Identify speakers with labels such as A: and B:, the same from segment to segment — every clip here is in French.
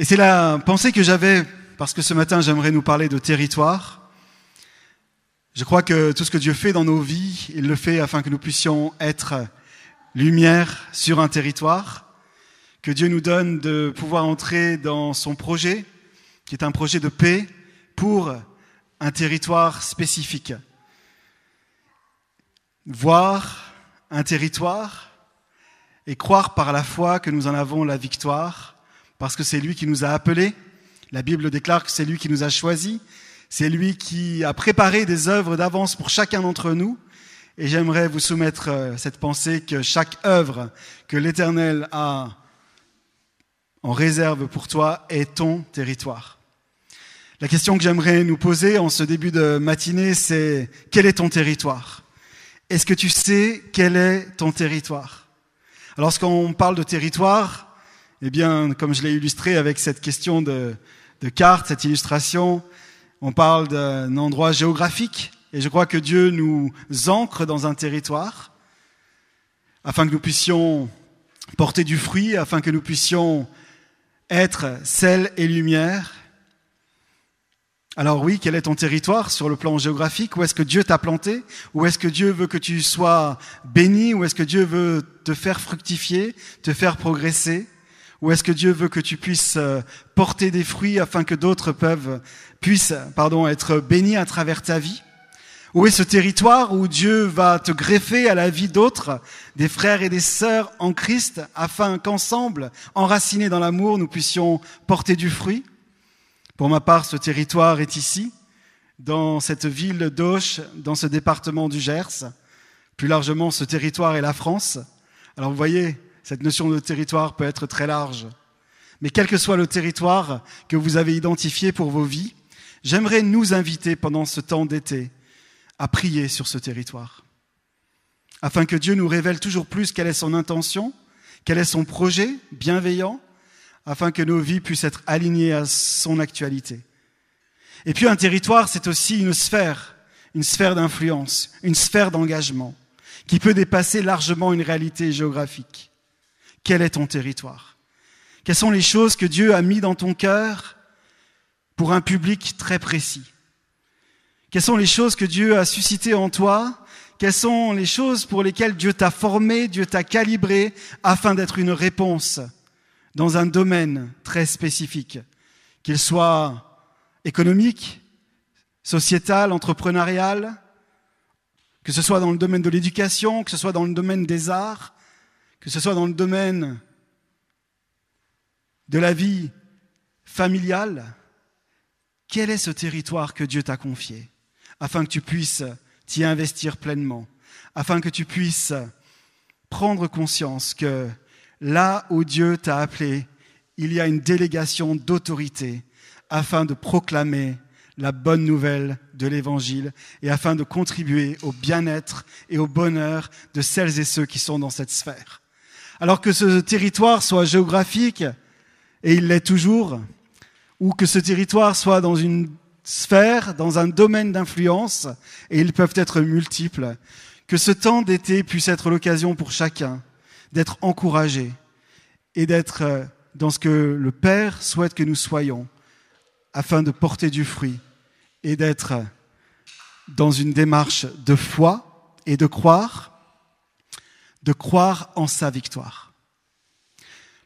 A: Et c'est la pensée que j'avais, parce que ce matin j'aimerais nous parler de territoire. Je crois que tout ce que Dieu fait dans nos vies, il le fait afin que nous puissions être lumière sur un territoire, que Dieu nous donne de pouvoir entrer dans son projet, qui est un projet de paix pour un territoire spécifique. Voir un territoire et croire par la foi que nous en avons la victoire parce que c'est lui qui nous a appelés. La Bible déclare que c'est lui qui nous a choisis. C'est lui qui a préparé des œuvres d'avance pour chacun d'entre nous. Et j'aimerais vous soumettre euh, cette pensée que chaque œuvre que l'Éternel a en réserve pour toi est ton territoire. La question que j'aimerais nous poser en ce début de matinée, c'est quel est ton territoire Est-ce que tu sais quel est ton territoire Alors, lorsqu'on parle de territoire, eh bien, comme je l'ai illustré avec cette question de, de carte, cette illustration, on parle d'un endroit géographique, et je crois que Dieu nous ancre dans un territoire, afin que nous puissions porter du fruit, afin que nous puissions être sel et lumière. Alors oui, quel est ton territoire sur le plan géographique Où est-ce que Dieu t'a planté Où est-ce que Dieu veut que tu sois béni Où est-ce que Dieu veut te faire fructifier, te faire progresser où est-ce que Dieu veut que tu puisses euh, porter des fruits afin que d'autres peuvent, puissent pardon, être bénis à travers ta vie Où est ce territoire où Dieu va te greffer à la vie d'autres, des frères et des sœurs en Christ, afin qu'ensemble, enracinés dans l'amour, nous puissions porter du fruit Pour ma part, ce territoire est ici, dans cette ville d'Auch, dans ce département du Gers. Plus largement, ce territoire est la France. Alors vous voyez, cette notion de territoire peut être très large. Mais quel que soit le territoire que vous avez identifié pour vos vies, j'aimerais nous inviter pendant ce temps d'été à prier sur ce territoire, afin que Dieu nous révèle toujours plus quelle est son intention, quel est son projet bienveillant, afin que nos vies puissent être alignées à son actualité. Et puis un territoire, c'est aussi une sphère, une sphère d'influence, une sphère d'engagement, qui peut dépasser largement une réalité géographique. Quel est ton territoire Quelles sont les choses que Dieu a mis dans ton cœur pour un public très précis Quelles sont les choses que Dieu a suscitées en toi Quelles sont les choses pour lesquelles Dieu t'a formé, Dieu t'a calibré afin d'être une réponse dans un domaine très spécifique, qu'il soit économique, sociétal, entrepreneurial, que ce soit dans le domaine de l'éducation, que ce soit dans le domaine des arts, que ce soit dans le domaine de la vie familiale, quel est ce territoire que Dieu t'a confié afin que tu puisses t'y investir pleinement, afin que tu puisses prendre conscience que là où Dieu t'a appelé, il y a une délégation d'autorité afin de proclamer la bonne nouvelle de l'Évangile et afin de contribuer au bien-être et au bonheur de celles et ceux qui sont dans cette sphère. Alors que ce territoire soit géographique, et il l'est toujours, ou que ce territoire soit dans une sphère, dans un domaine d'influence, et ils peuvent être multiples, que ce temps d'été puisse être l'occasion pour chacun d'être encouragé et d'être dans ce que le Père souhaite que nous soyons, afin de porter du fruit et d'être dans une démarche de foi et de croire, de croire en sa victoire.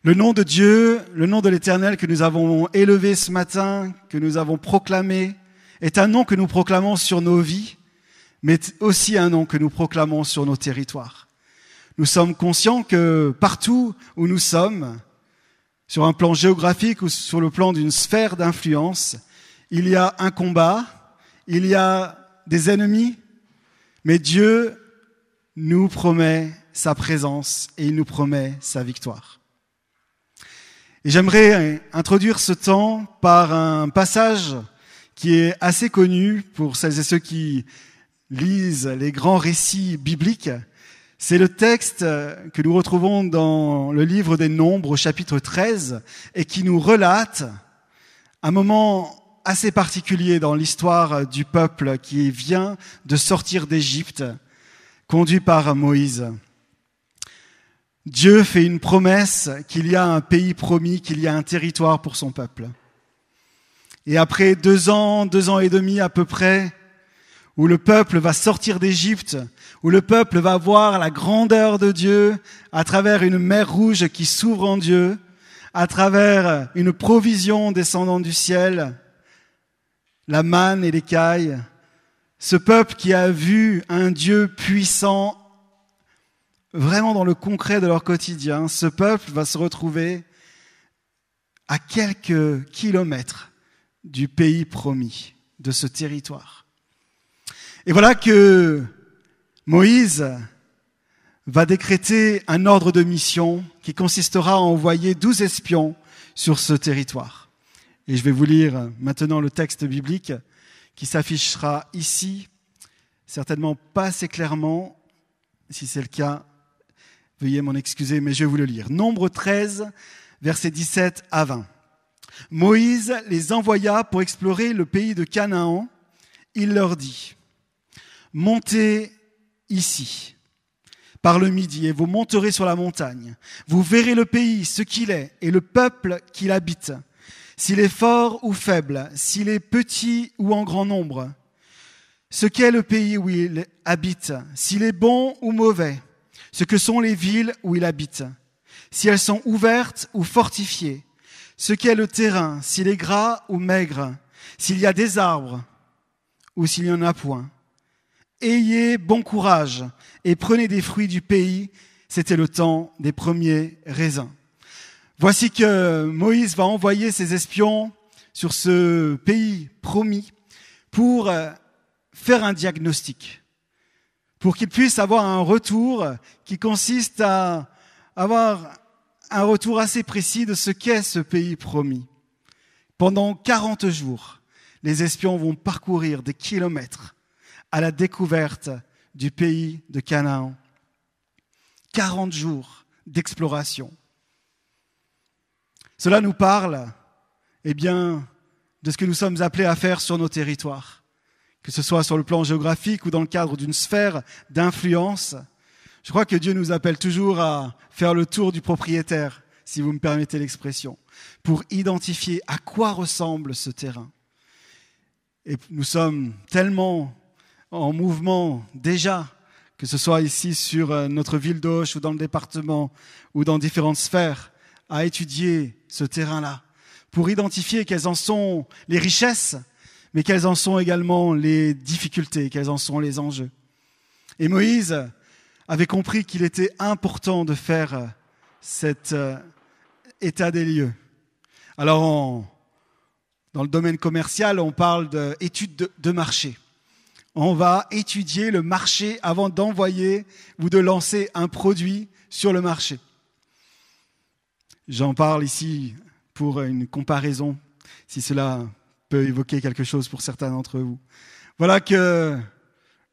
A: Le nom de Dieu, le nom de l'Éternel que nous avons élevé ce matin, que nous avons proclamé, est un nom que nous proclamons sur nos vies, mais aussi un nom que nous proclamons sur nos territoires. Nous sommes conscients que partout où nous sommes, sur un plan géographique ou sur le plan d'une sphère d'influence, il y a un combat, il y a des ennemis, mais Dieu nous promet sa présence et il nous promet sa victoire. Et j'aimerais introduire ce temps par un passage qui est assez connu pour celles et ceux qui lisent les grands récits bibliques. C'est le texte que nous retrouvons dans le livre des Nombres, chapitre 13, et qui nous relate un moment assez particulier dans l'histoire du peuple qui vient de sortir d'Égypte, conduit par Moïse. Dieu fait une promesse qu'il y a un pays promis, qu'il y a un territoire pour son peuple. Et après deux ans, deux ans et demi à peu près, où le peuple va sortir d'Égypte, où le peuple va voir la grandeur de Dieu à travers une mer rouge qui s'ouvre en Dieu, à travers une provision descendant du ciel, la manne et l'écaille, ce peuple qui a vu un Dieu puissant vraiment dans le concret de leur quotidien, ce peuple va se retrouver à quelques kilomètres du pays promis, de ce territoire. Et voilà que Moïse va décréter un ordre de mission qui consistera à envoyer douze espions sur ce territoire. Et je vais vous lire maintenant le texte biblique qui s'affichera ici, certainement pas assez clairement, si c'est le cas, Veuillez m'en excuser, mais je vais vous le lire. Nombre 13, versets 17 à 20. Moïse les envoya pour explorer le pays de Canaan. Il leur dit, montez ici, par le midi, et vous monterez sur la montagne. Vous verrez le pays, ce qu'il est, et le peuple qu'il habite, s'il est fort ou faible, s'il est petit ou en grand nombre, ce qu'est le pays où il habite, s'il est bon ou mauvais ce que sont les villes où il habite, si elles sont ouvertes ou fortifiées, ce qu'est le terrain, s'il est gras ou maigre, s'il y a des arbres ou s'il n'y en a point. Ayez bon courage et prenez des fruits du pays. C'était le temps des premiers raisins. Voici que Moïse va envoyer ses espions sur ce pays promis pour euh, faire un diagnostic pour qu'ils puissent avoir un retour qui consiste à avoir un retour assez précis de ce qu'est ce pays promis. Pendant 40 jours, les espions vont parcourir des kilomètres à la découverte du pays de Canaan. 40 jours d'exploration. Cela nous parle, eh bien, de ce que nous sommes appelés à faire sur nos territoires que ce soit sur le plan géographique ou dans le cadre d'une sphère d'influence, je crois que Dieu nous appelle toujours à faire le tour du propriétaire, si vous me permettez l'expression, pour identifier à quoi ressemble ce terrain. Et nous sommes tellement en mouvement déjà, que ce soit ici sur euh, notre ville d'Auch ou dans le département ou dans différentes sphères, à étudier ce terrain-là, pour identifier quelles en sont les richesses, mais quelles en sont également les difficultés, quels en sont les enjeux. Et Moïse avait compris qu'il était important de faire cet euh, état des lieux. Alors, dans le domaine commercial, on parle d'études de, de marché. On va étudier le marché avant d'envoyer ou de lancer un produit sur le marché. J'en parle ici pour une comparaison, si cela peut évoquer quelque chose pour certains d'entre vous. Voilà que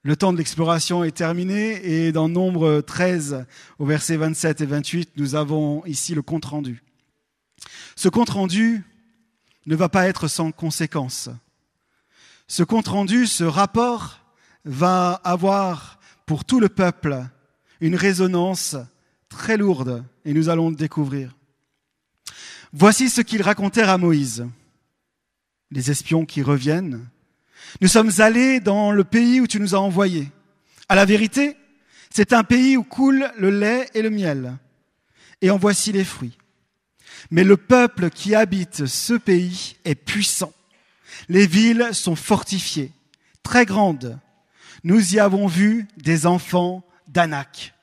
A: le temps de l'exploration est terminé et dans Nombre 13 au verset 27 et 28, nous avons ici le compte-rendu. Ce compte-rendu ne va pas être sans conséquences. Ce compte-rendu, ce rapport va avoir pour tout le peuple une résonance très lourde et nous allons le découvrir. Voici ce qu'ils racontèrent à Moïse les espions qui reviennent. Nous sommes allés dans le pays où tu nous as envoyés. À la vérité, c'est un pays où coule le lait et le miel. Et en voici les fruits. Mais le peuple qui habite ce pays est puissant. Les villes sont fortifiées, très grandes. Nous y avons vu des enfants d'Anak,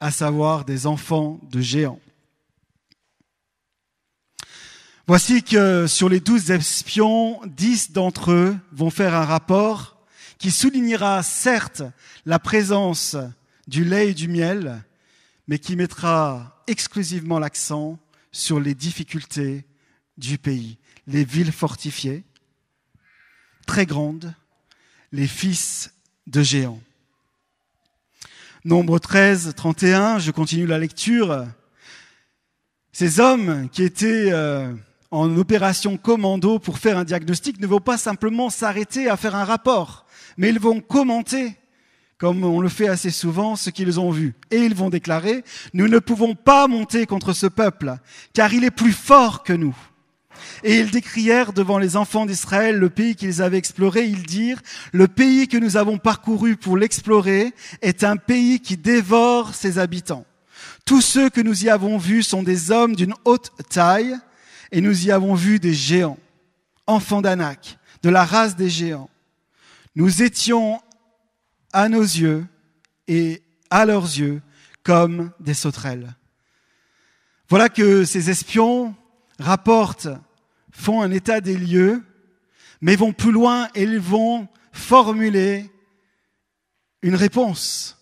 A: à savoir des enfants de géants. Voici que sur les douze espions, dix d'entre eux vont faire un rapport qui soulignera certes la présence du lait et du miel, mais qui mettra exclusivement l'accent sur les difficultés du pays, les villes fortifiées, très grandes, les fils de géants. Nombre 13, 31, je continue la lecture. Ces hommes qui étaient... Euh, en opération commando pour faire un diagnostic ne vont pas simplement s'arrêter à faire un rapport, mais ils vont commenter, comme on le fait assez souvent, ce qu'ils ont vu. Et ils vont déclarer, nous ne pouvons pas monter contre ce peuple, car il est plus fort que nous. Et ils décrièrent devant les enfants d'Israël le pays qu'ils avaient exploré. Ils dirent, le pays que nous avons parcouru pour l'explorer est un pays qui dévore ses habitants. Tous ceux que nous y avons vus sont des hommes d'une haute taille et nous y avons vu des géants, enfants d'Anak, de la race des géants. Nous étions à nos yeux et à leurs yeux comme des sauterelles. Voilà que ces espions rapportent, font un état des lieux, mais vont plus loin et ils vont formuler une réponse.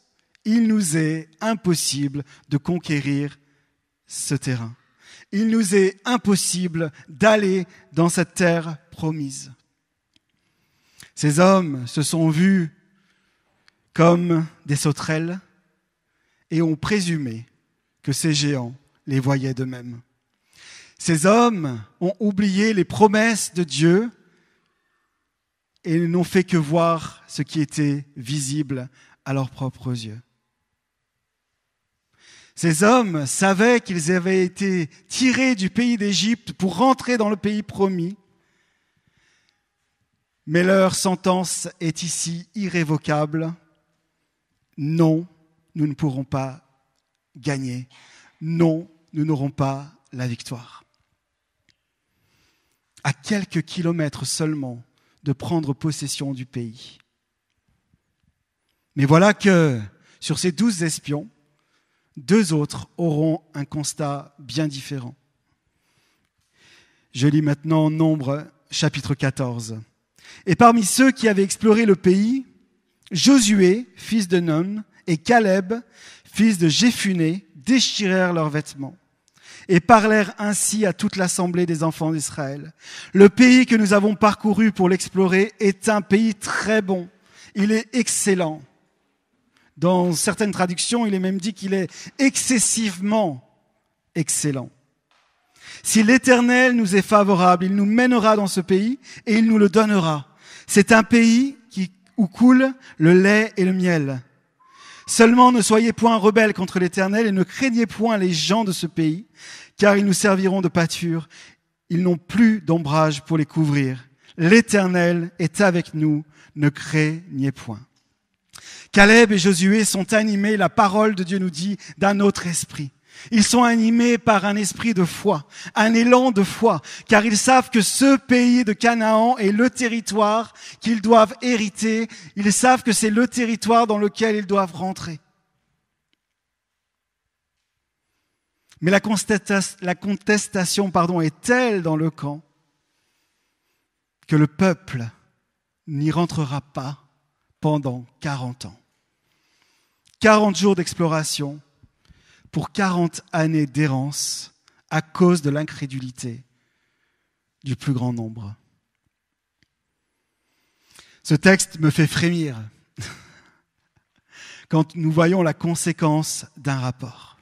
A: Il nous est impossible de conquérir ce terrain il nous est impossible d'aller dans cette terre promise. Ces hommes se sont vus comme des sauterelles et ont présumé que ces géants les voyaient d'eux-mêmes. Ces hommes ont oublié les promesses de Dieu et n'ont fait que voir ce qui était visible à leurs propres yeux. Ces hommes savaient qu'ils avaient été tirés du pays d'Égypte pour rentrer dans le pays promis, mais leur sentence est ici irrévocable. Non, nous ne pourrons pas gagner. Non, nous n'aurons pas la victoire. À quelques kilomètres seulement de prendre possession du pays. Mais voilà que sur ces douze espions, deux autres auront un constat bien différent. Je lis maintenant Nombre chapitre 14. Et parmi ceux qui avaient exploré le pays, Josué, fils de Nun, et Caleb, fils de Jéphuné, déchirèrent leurs vêtements et parlèrent ainsi à toute l'assemblée des enfants d'Israël. Le pays que nous avons parcouru pour l'explorer est un pays très bon, il est excellent. Dans certaines traductions, il est même dit qu'il est excessivement excellent. Si l'Éternel nous est favorable, il nous mènera dans ce pays et il nous le donnera. C'est un pays où coule le lait et le miel. Seulement ne soyez point rebelles contre l'Éternel et ne craignez point les gens de ce pays, car ils nous serviront de pâture. Ils n'ont plus d'ombrage pour les couvrir. L'Éternel est avec nous, ne craignez point. Caleb et Josué sont animés, la parole de Dieu nous dit, d'un autre esprit. Ils sont animés par un esprit de foi, un élan de foi, car ils savent que ce pays de Canaan est le territoire qu'ils doivent hériter, ils savent que c'est le territoire dans lequel ils doivent rentrer. Mais la, la contestation pardon, est telle dans le camp que le peuple n'y rentrera pas pendant 40 ans. 40 jours d'exploration pour 40 années d'errance à cause de l'incrédulité du plus grand nombre. Ce texte me fait frémir quand nous voyons la conséquence d'un rapport.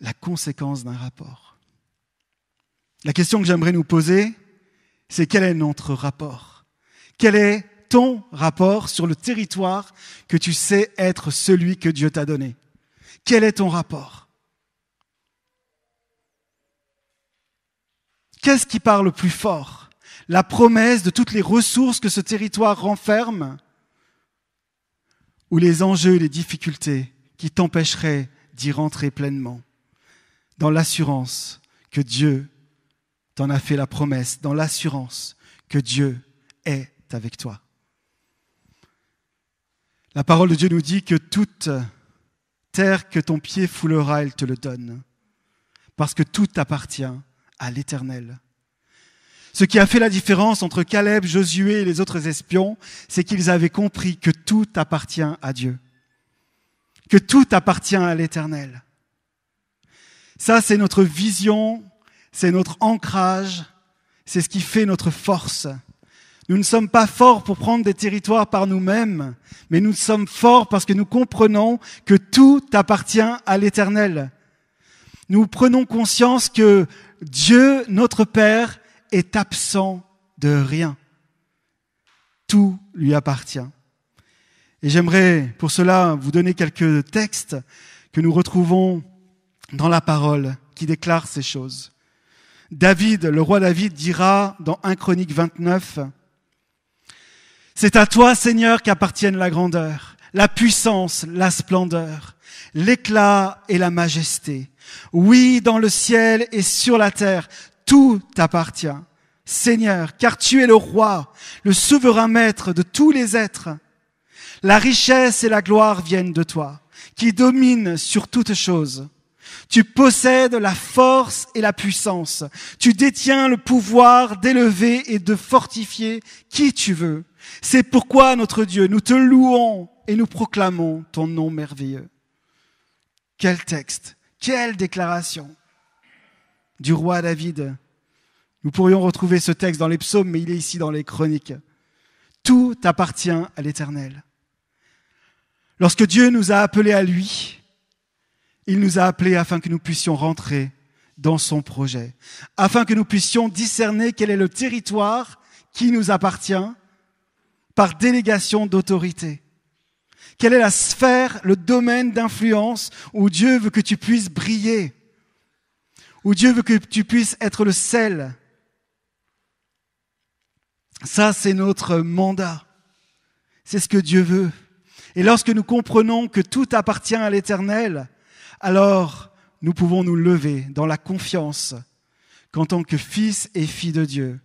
A: La conséquence d'un rapport. La question que j'aimerais nous poser, c'est quel est notre rapport Quel est ton rapport sur le territoire que tu sais être celui que Dieu t'a donné Quel est ton rapport Qu'est-ce qui parle plus fort La promesse de toutes les ressources que ce territoire renferme ou les enjeux et les difficultés qui t'empêcheraient d'y rentrer pleinement dans l'assurance que Dieu t'en a fait la promesse, dans l'assurance que Dieu est avec toi. La parole de Dieu nous dit que toute terre que ton pied foulera, elle te le donne, parce que tout appartient à l'Éternel. Ce qui a fait la différence entre Caleb, Josué et les autres espions, c'est qu'ils avaient compris que tout appartient à Dieu, que tout appartient à l'Éternel. Ça, c'est notre vision, c'est notre ancrage, c'est ce qui fait notre force. Nous ne sommes pas forts pour prendre des territoires par nous-mêmes, mais nous sommes forts parce que nous comprenons que tout appartient à l'Éternel. Nous prenons conscience que Dieu, notre Père, est absent de rien. Tout lui appartient. Et j'aimerais pour cela vous donner quelques textes que nous retrouvons dans la parole qui déclare ces choses. David, le roi David dira dans 1 Chronique 29, c'est à toi, Seigneur, qu'appartiennent la grandeur, la puissance, la splendeur, l'éclat et la majesté. Oui, dans le ciel et sur la terre, tout t'appartient. Seigneur, car tu es le roi, le souverain maître de tous les êtres. La richesse et la gloire viennent de toi, qui domine sur toutes choses. Tu possèdes la force et la puissance. Tu détiens le pouvoir d'élever et de fortifier qui tu veux. C'est pourquoi, notre Dieu, nous te louons et nous proclamons ton nom merveilleux. Quel texte, quelle déclaration du roi David. Nous pourrions retrouver ce texte dans les psaumes, mais il est ici dans les chroniques. Tout appartient à l'Éternel. Lorsque Dieu nous a appelés à lui, il nous a appelés afin que nous puissions rentrer dans son projet, afin que nous puissions discerner quel est le territoire qui nous appartient par délégation d'autorité Quelle est la sphère, le domaine d'influence où Dieu veut que tu puisses briller Où Dieu veut que tu puisses être le sel Ça, c'est notre mandat. C'est ce que Dieu veut. Et lorsque nous comprenons que tout appartient à l'Éternel, alors nous pouvons nous lever dans la confiance qu'en tant que fils et fille de Dieu,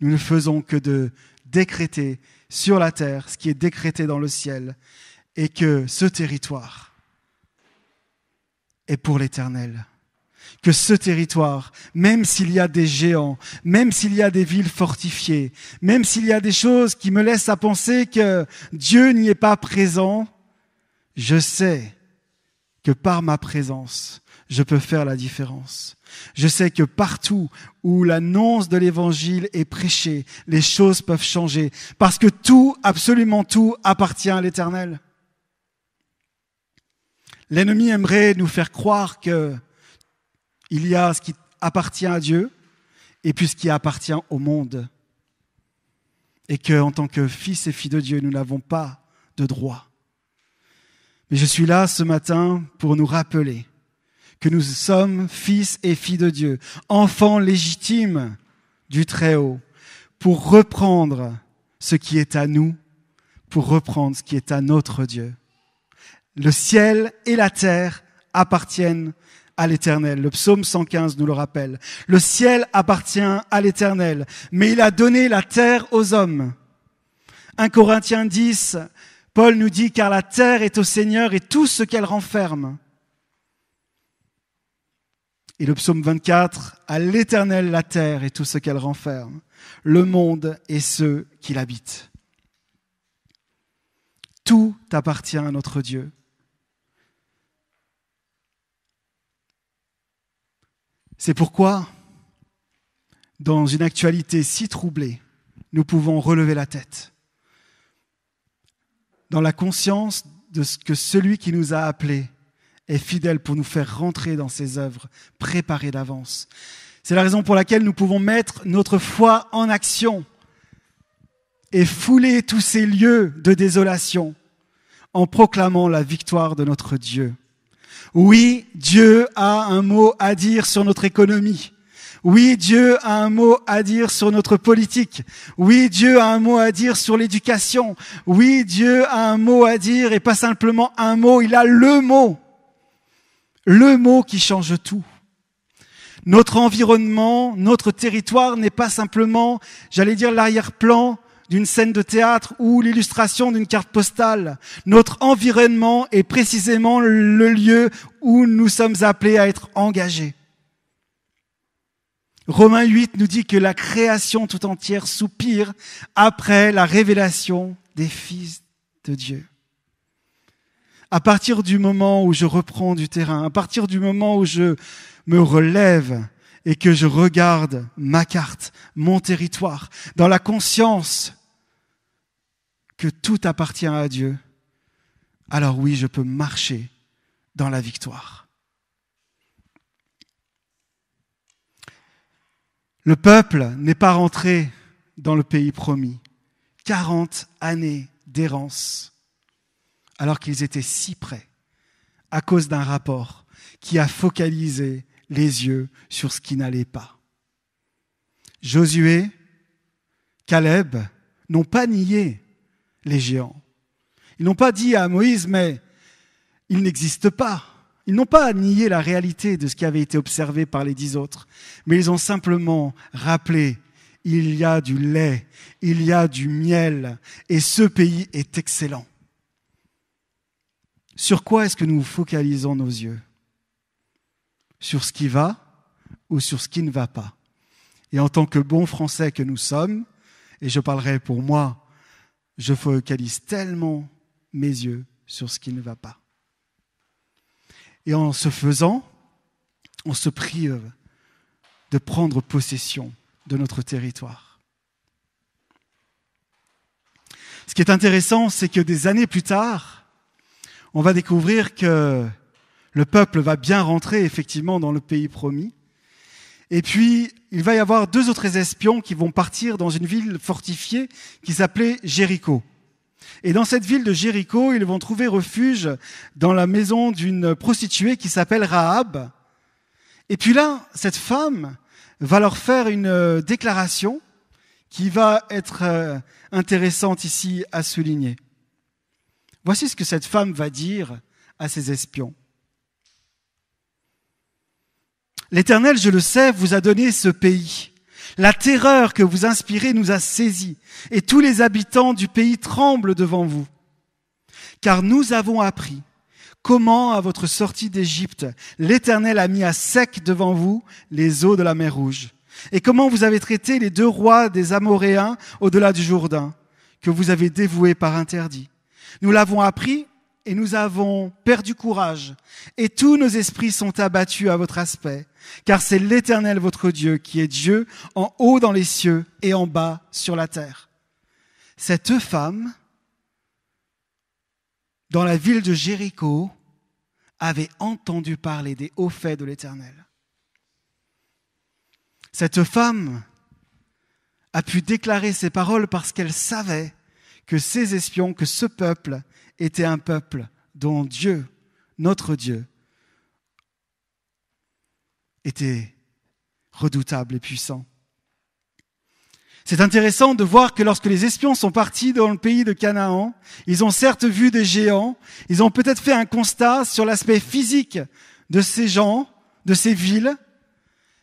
A: nous ne faisons que de décréter sur la terre ce qui est décrété dans le ciel, et que ce territoire est pour l'Éternel. Que ce territoire, même s'il y a des géants, même s'il y a des villes fortifiées, même s'il y a des choses qui me laissent à penser que Dieu n'y est pas présent, je sais que par ma présence, je peux faire la différence. Je sais que partout où l'annonce de l'évangile est prêchée, les choses peuvent changer parce que tout, absolument tout, appartient à l'éternel. L'ennemi aimerait nous faire croire que il y a ce qui appartient à Dieu et puis ce qui appartient au monde. Et que, en tant que fils et filles de Dieu, nous n'avons pas de droit. Mais je suis là ce matin pour nous rappeler que nous sommes fils et filles de Dieu, enfants légitimes du Très-Haut, pour reprendre ce qui est à nous, pour reprendre ce qui est à notre Dieu. Le ciel et la terre appartiennent à l'Éternel. Le psaume 115 nous le rappelle. Le ciel appartient à l'Éternel, mais il a donné la terre aux hommes. 1 Corinthiens 10, Paul nous dit, car la terre est au Seigneur et tout ce qu'elle renferme. Et le psaume 24, à l'éternel la terre et tout ce qu'elle renferme, le monde et ceux qui l'habitent. Tout appartient à notre Dieu. C'est pourquoi, dans une actualité si troublée, nous pouvons relever la tête, dans la conscience de ce que celui qui nous a appelés est fidèle pour nous faire rentrer dans ses œuvres préparées d'avance. C'est la raison pour laquelle nous pouvons mettre notre foi en action et fouler tous ces lieux de désolation en proclamant la victoire de notre Dieu. Oui, Dieu a un mot à dire sur notre économie. Oui, Dieu a un mot à dire sur notre politique. Oui, Dieu a un mot à dire sur l'éducation. Oui, Dieu a un mot à dire et pas simplement un mot, il a le mot le mot qui change tout. Notre environnement, notre territoire n'est pas simplement, j'allais dire, l'arrière-plan d'une scène de théâtre ou l'illustration d'une carte postale. Notre environnement est précisément le lieu où nous sommes appelés à être engagés. Romains 8 nous dit que la création tout entière soupire après la révélation des fils de Dieu à partir du moment où je reprends du terrain, à partir du moment où je me relève et que je regarde ma carte, mon territoire, dans la conscience que tout appartient à Dieu, alors oui, je peux marcher dans la victoire. Le peuple n'est pas rentré dans le pays promis. 40 années d'errance alors qu'ils étaient si près, à cause d'un rapport qui a focalisé les yeux sur ce qui n'allait pas. Josué, Caleb n'ont pas nié les géants. Ils n'ont pas dit à Moïse, mais ils n'existent pas. Ils n'ont pas nié la réalité de ce qui avait été observé par les dix autres, mais ils ont simplement rappelé il y a du lait, il y a du miel, et ce pays est excellent. Sur quoi est-ce que nous focalisons nos yeux Sur ce qui va ou sur ce qui ne va pas Et en tant que bons Français que nous sommes, et je parlerai pour moi, je focalise tellement mes yeux sur ce qui ne va pas. Et en ce faisant, on se prive de prendre possession de notre territoire. Ce qui est intéressant, c'est que des années plus tard, on va découvrir que le peuple va bien rentrer effectivement dans le pays promis. Et puis, il va y avoir deux autres espions qui vont partir dans une ville fortifiée qui s'appelait Jéricho. Et dans cette ville de Jéricho, ils vont trouver refuge dans la maison d'une prostituée qui s'appelle Rahab. Et puis là, cette femme va leur faire une déclaration qui va être euh, intéressante ici à souligner. Voici ce que cette femme va dire à ses espions. L'Éternel, je le sais, vous a donné ce pays. La terreur que vous inspirez nous a saisis, et tous les habitants du pays tremblent devant vous. Car nous avons appris comment, à votre sortie d'Égypte, l'Éternel a mis à sec devant vous les eaux de la mer Rouge, et comment vous avez traité les deux rois des Amoréens au-delà du Jourdain, que vous avez dévoués par interdit nous l'avons appris et nous avons perdu courage, et tous nos esprits sont abattus à votre aspect, car c'est l'Éternel votre Dieu qui est Dieu en haut dans les cieux et en bas sur la terre. Cette femme, dans la ville de Jéricho, avait entendu parler des hauts faits de l'Éternel. Cette femme a pu déclarer ces paroles parce qu'elle savait que ces espions, que ce peuple était un peuple dont Dieu, notre Dieu, était redoutable et puissant. C'est intéressant de voir que lorsque les espions sont partis dans le pays de Canaan, ils ont certes vu des géants, ils ont peut-être fait un constat sur l'aspect physique de ces gens, de ces villes,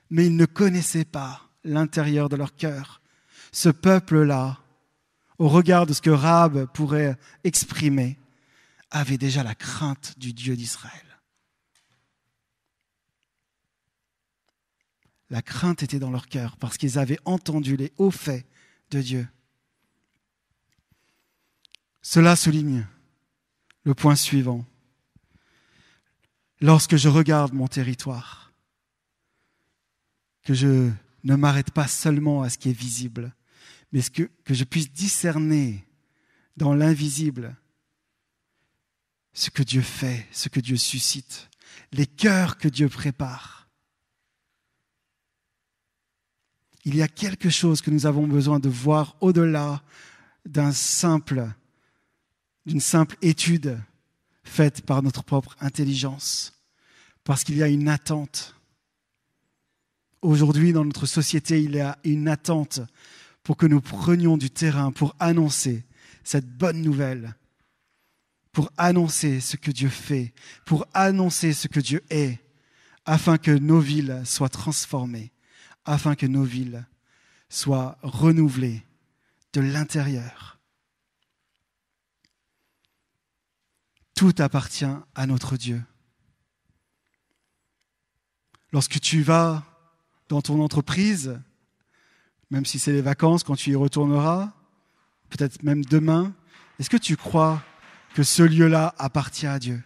A: mais ils ne connaissaient pas l'intérieur de leur cœur. Ce peuple-là au regard de ce que Rab pourrait exprimer, avait déjà la crainte du Dieu d'Israël. La crainte était dans leur cœur parce qu'ils avaient entendu les hauts faits de Dieu. Cela souligne le point suivant. Lorsque je regarde mon territoire, que je ne m'arrête pas seulement à ce qui est visible, mais que, je puisse discerner dans l'invisible ce que Dieu fait, ce que Dieu suscite, les cœurs que Dieu prépare. Il y a quelque chose que nous avons besoin de voir au-delà d'un simple, d'une simple étude faite par notre propre intelligence, parce qu'il y a une attente. Aujourd'hui, dans notre société, il y a une attente pour que nous prenions du terrain pour annoncer cette bonne nouvelle, pour annoncer ce que Dieu fait, pour annoncer ce que Dieu est, afin que nos villes soient transformées, afin que nos villes soient renouvelées de l'intérieur. Tout appartient à notre Dieu. Lorsque tu vas dans ton entreprise, même si c'est les vacances, quand tu y retourneras, peut-être même demain, est-ce que tu crois que ce lieu-là appartient à Dieu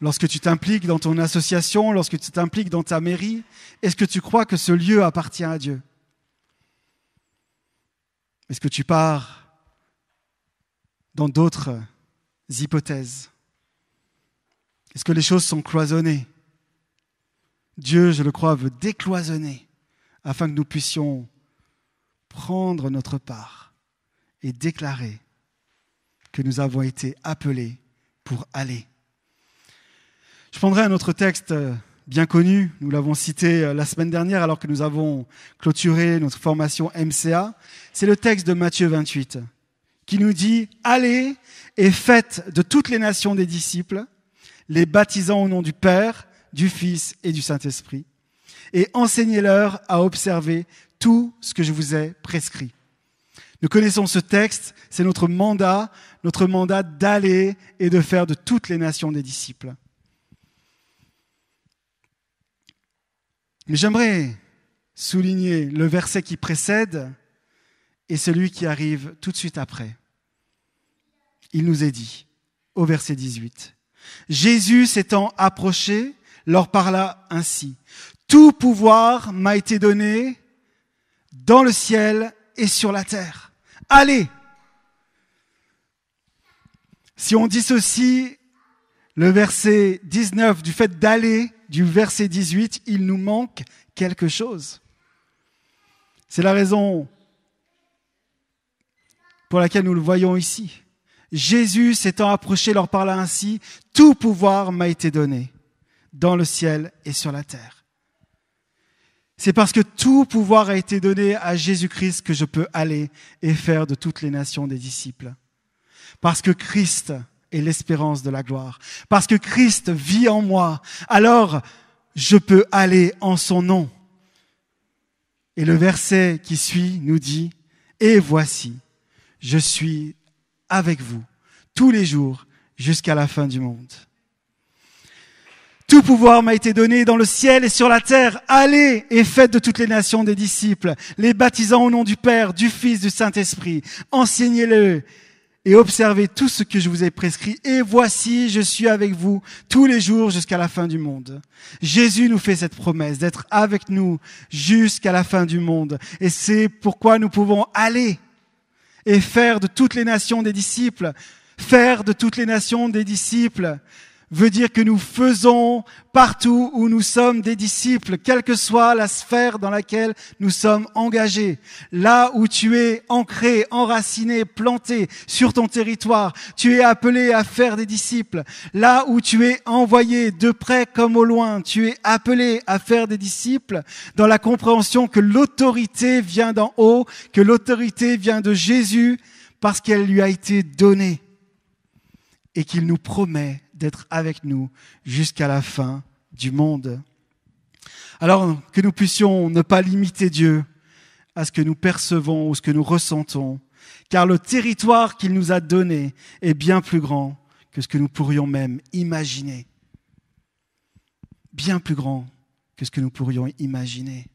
A: Lorsque tu t'impliques dans ton association, lorsque tu t'impliques dans ta mairie, est-ce que tu crois que ce lieu appartient à Dieu Est-ce que tu pars dans d'autres hypothèses Est-ce que les choses sont cloisonnées Dieu, je le crois, veut décloisonner afin que nous puissions prendre notre part et déclarer que nous avons été appelés pour aller. Je prendrai un autre texte euh, bien connu, nous l'avons cité euh, la semaine dernière alors que nous avons clôturé notre formation MCA, c'est le texte de Matthieu 28 qui nous dit Allez et faites de toutes les nations des disciples, les baptisant au nom du Père, du Fils et du Saint-Esprit, et enseignez-leur à observer tout ce que je vous ai prescrit. Nous connaissons ce texte, c'est notre mandat, notre mandat d'aller et de faire de toutes les nations des disciples. Mais j'aimerais souligner le verset qui précède et celui qui arrive tout de suite après. Il nous est dit au verset 18, Jésus s'étant approché, leur parla ainsi. Tout pouvoir m'a été donné dans le ciel et sur la terre. Allez Si on dit ceci, le verset 19, du fait d'aller du verset 18, il nous manque quelque chose. C'est la raison pour laquelle nous le voyons ici. Jésus s'étant approché leur parla ainsi, tout pouvoir m'a été donné dans le ciel et sur la terre. C'est parce que tout pouvoir a été donné à Jésus-Christ que je peux aller et faire de toutes les nations des disciples. Parce que Christ est l'espérance de la gloire. Parce que Christ vit en moi. Alors, je peux aller en son nom. Et le verset qui suit nous dit, Et voici, je suis avec vous tous les jours jusqu'à la fin du monde. Tout pouvoir m'a été donné dans le ciel et sur la terre. Allez et faites de toutes les nations des disciples, les baptisant au nom du Père, du Fils, du Saint-Esprit. Enseignez-le et observez tout ce que je vous ai prescrit. Et voici, je suis avec vous tous les jours jusqu'à la fin du monde. Jésus nous fait cette promesse d'être avec nous jusqu'à la fin du monde. Et c'est pourquoi nous pouvons aller et faire de toutes les nations des disciples, faire de toutes les nations des disciples veut dire que nous faisons partout où nous sommes des disciples, quelle que soit la sphère dans laquelle nous sommes engagés. Là où tu es ancré, enraciné, planté sur ton territoire, tu es appelé à faire des disciples. Là où tu es envoyé de près comme au loin, tu es appelé à faire des disciples dans la compréhension que l'autorité vient d'en haut, que l'autorité vient de Jésus parce qu'elle lui a été donnée et qu'il nous promet d'être avec nous jusqu'à la fin du monde. Alors que nous puissions ne pas limiter Dieu à ce que nous percevons ou ce que nous ressentons, car le territoire qu'il nous a donné est bien plus grand que ce que nous pourrions même imaginer. Bien plus grand que ce que nous pourrions imaginer.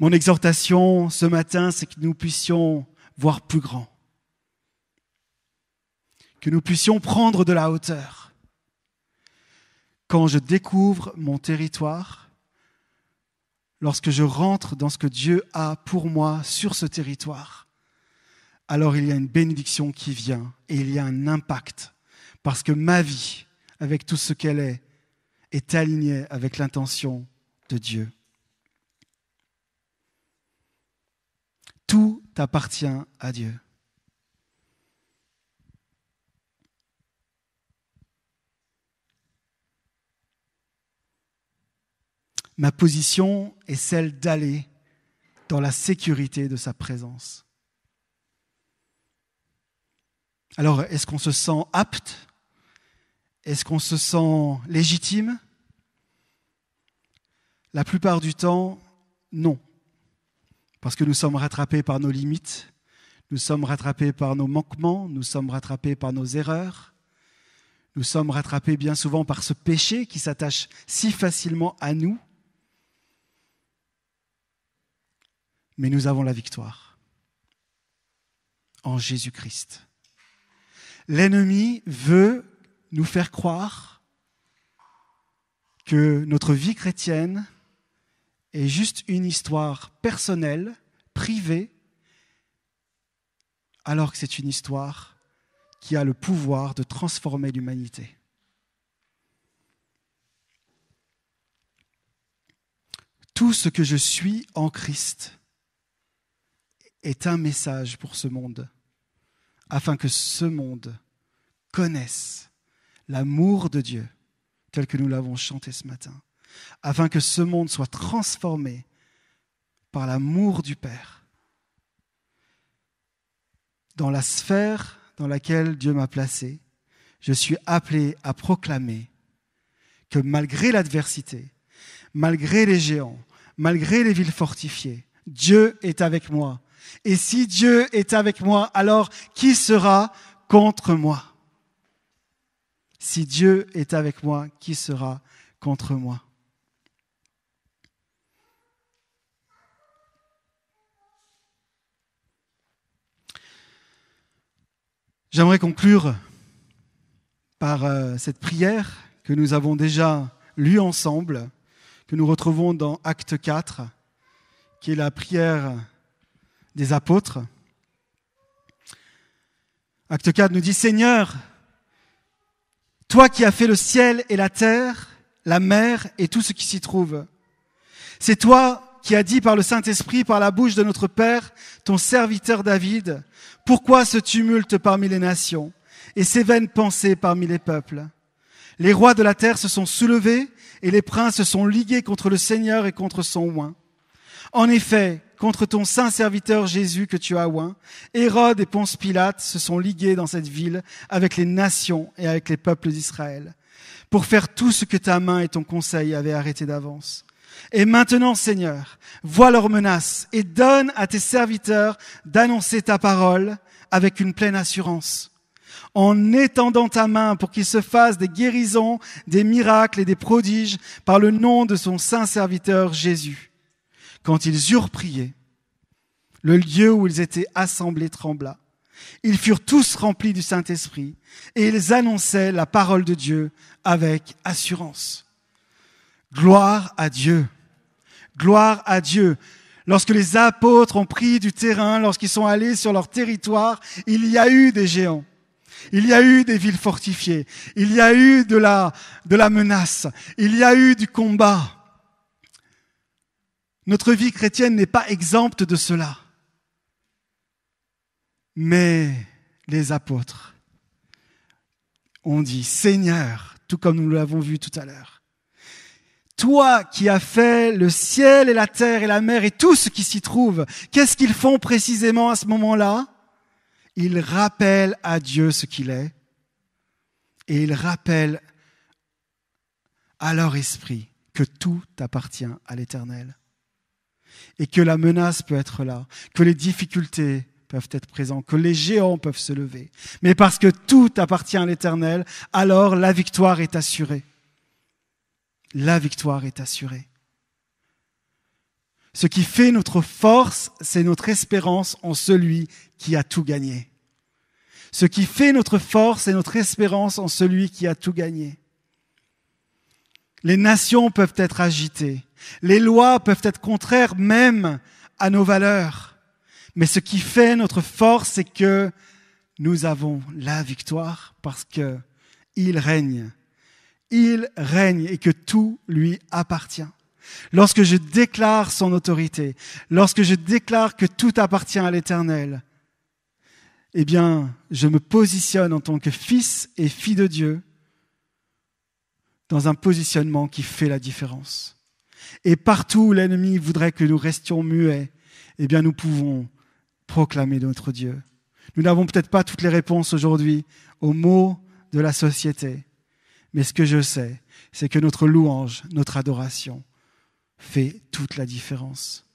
A: Mon exhortation ce matin, c'est que nous puissions voir plus grand que nous puissions prendre de la hauteur. Quand je découvre mon territoire, lorsque je rentre dans ce que Dieu a pour moi sur ce territoire, alors il y a une bénédiction qui vient et il y a un impact, parce que ma vie, avec tout ce qu'elle est, est alignée avec l'intention de Dieu. Tout appartient à Dieu. Ma position est celle d'aller dans la sécurité de sa présence. Alors, est-ce qu'on se sent apte Est-ce qu'on se sent légitime La plupart du temps, non. Parce que nous sommes rattrapés par nos limites, nous sommes rattrapés par nos manquements, nous sommes rattrapés par nos erreurs, nous sommes rattrapés bien souvent par ce péché qui s'attache si facilement à nous mais nous avons la victoire en Jésus-Christ. L'ennemi veut nous faire croire que notre vie chrétienne est juste une histoire personnelle, privée, alors que c'est une histoire qui a le pouvoir de transformer l'humanité. Tout ce que je suis en Christ est un message pour ce monde, afin que ce monde connaisse l'amour de Dieu tel que nous l'avons chanté ce matin, afin que ce monde soit transformé par l'amour du Père. Dans la sphère dans laquelle Dieu m'a placé, je suis appelé à proclamer que malgré l'adversité, malgré les géants, malgré les villes fortifiées, Dieu est avec moi et si Dieu est avec moi, alors qui sera contre moi Si Dieu est avec moi, qui sera contre moi J'aimerais conclure par euh, cette prière que nous avons déjà lue ensemble, que nous retrouvons dans Acte 4, qui est la prière des apôtres. Acte 4 nous dit, Seigneur, toi qui as fait le ciel et la terre, la mer et tout ce qui s'y trouve, c'est toi qui as dit par le Saint-Esprit, par la bouche de notre Père, ton serviteur David, pourquoi ce tumulte parmi les nations et ces vaines pensées parmi les peuples Les rois de la terre se sont soulevés et les princes se sont ligués contre le Seigneur et contre son oint. En effet, contre ton saint serviteur Jésus que tu as oint. Hérode et Ponce Pilate se sont ligués dans cette ville avec les nations et avec les peuples d'Israël pour faire tout ce que ta main et ton conseil avaient arrêté d'avance. Et maintenant, Seigneur, vois leurs menaces et donne à tes serviteurs d'annoncer ta parole avec une pleine assurance, en étendant ta main pour qu'il se fassent des guérisons, des miracles et des prodiges par le nom de son saint serviteur Jésus. Quand ils eurent prié, le lieu où ils étaient assemblés trembla. Ils furent tous remplis du Saint-Esprit et ils annonçaient la parole de Dieu avec assurance. Gloire à Dieu. Gloire à Dieu. Lorsque les apôtres ont pris du terrain, lorsqu'ils sont allés sur leur territoire, il y a eu des géants. Il y a eu des villes fortifiées. Il y a eu de la, de la menace. Il y a eu du combat. Notre vie chrétienne n'est pas exempte de cela. Mais les apôtres ont dit, Seigneur, tout comme nous l'avons vu tout à l'heure, toi qui as fait le ciel et la terre et la mer et tout ce qui s'y trouve, qu'est-ce qu'ils font précisément à ce moment-là Ils rappellent à Dieu ce qu'il est et ils rappellent à leur esprit que tout appartient à l'Éternel et que la menace peut être là, que les difficultés peuvent être présentes, que les géants peuvent se lever. Mais parce que tout appartient à l'Éternel, alors la victoire est assurée. La victoire est assurée. Ce qui fait notre force, c'est notre espérance en celui qui a tout gagné. Ce qui fait notre force, c'est notre espérance en celui qui a tout gagné. Les nations peuvent être agitées. Les lois peuvent être contraires même à nos valeurs. Mais ce qui fait notre force, c'est que nous avons la victoire parce que il règne. Il règne et que tout lui appartient. Lorsque je déclare son autorité, lorsque je déclare que tout appartient à l'éternel, eh bien, je me positionne en tant que fils et fille de Dieu dans un positionnement qui fait la différence. Et partout où l'ennemi voudrait que nous restions muets, eh bien nous pouvons proclamer notre Dieu. Nous n'avons peut-être pas toutes les réponses aujourd'hui aux mots de la société, mais ce que je sais, c'est que notre louange, notre adoration fait toute la différence.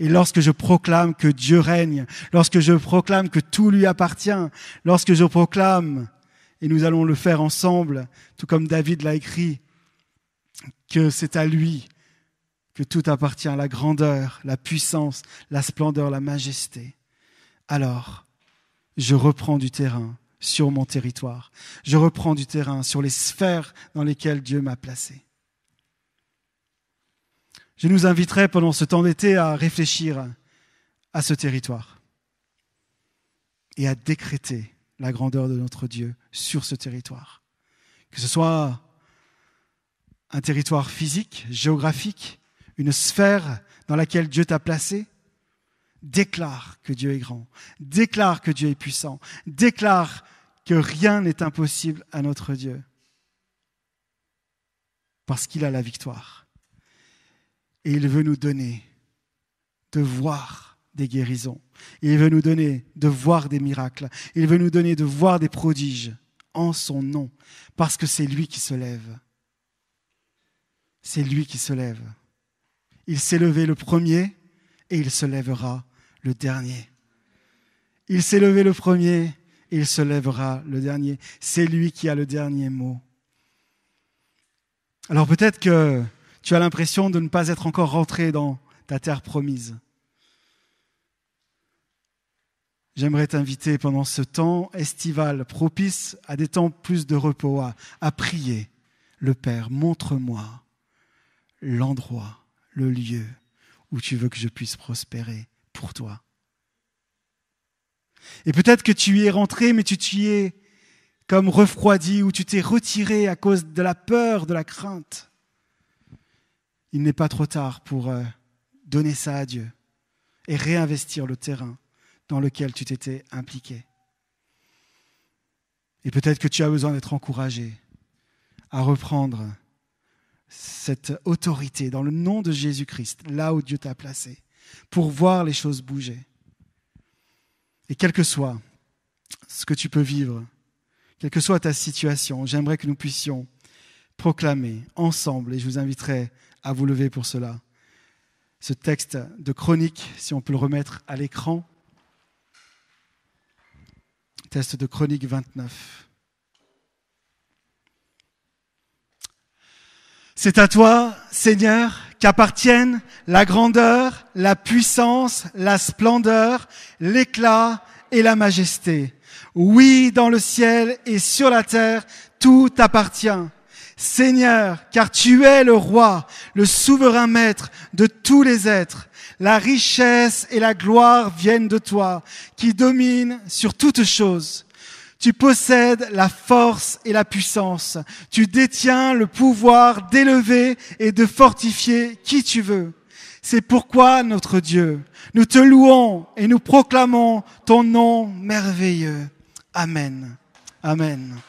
A: Et lorsque je proclame que Dieu règne, lorsque je proclame que tout lui appartient, lorsque je proclame et nous allons le faire ensemble, tout comme David l'a écrit, que c'est à lui que tout appartient, la grandeur, la puissance, la splendeur, la majesté. Alors, je reprends du terrain sur mon territoire, je reprends du terrain sur les sphères dans lesquelles Dieu m'a placé. Je nous inviterai pendant ce temps d'été à réfléchir à ce territoire et à décréter la grandeur de notre Dieu sur ce territoire. Que ce soit un territoire physique, géographique, une sphère dans laquelle Dieu t'a placé, déclare que Dieu est grand, déclare que Dieu est puissant, déclare que rien n'est impossible à notre Dieu, parce qu'il a la victoire. Et il veut nous donner de voir des guérisons. Il veut nous donner de voir des miracles. Il veut nous donner de voir des prodiges en son nom, parce que c'est lui qui se lève. C'est lui qui se lève. Il s'est levé le premier et il se lèvera le dernier. Il s'est levé le premier et il se lèvera le dernier. C'est lui qui a le dernier mot. Alors peut-être que tu as l'impression de ne pas être encore rentré dans ta terre promise. J'aimerais t'inviter pendant ce temps estival, propice à des temps plus de repos, à, prier. Le Père, montre-moi l'endroit, le lieu où tu veux que je puisse prospérer pour toi. Et peut-être que tu y es rentré, mais tu t'y es comme refroidi, ou tu t'es retiré à cause de la peur, de la crainte. Il n'est pas trop tard pour euh, donner ça à Dieu et réinvestir le terrain dans lequel tu t'étais impliqué. Et peut-être que tu as besoin d'être encouragé à reprendre cette autorité dans le nom de Jésus-Christ, là où Dieu t'a placé, pour voir les choses bouger. Et quel que soit ce que tu peux vivre, quelle que soit ta situation, j'aimerais que nous puissions proclamer ensemble, et je vous inviterai à vous lever pour cela, ce texte de chronique, si on peut le remettre à l'écran, de Chronique 29. C'est à toi, Seigneur, qu'appartiennent la grandeur, la puissance, la splendeur, l'éclat et la majesté. Oui, dans le ciel et sur la terre, tout appartient. Seigneur, car tu es le roi, le souverain maître de tous les êtres. La richesse et la gloire viennent de toi, qui domine sur toutes choses. Tu possèdes la force et la puissance. Tu détiens le pouvoir d'élever et de fortifier qui tu veux. C'est pourquoi, notre Dieu, nous te louons et nous proclamons ton nom merveilleux. Amen. Amen.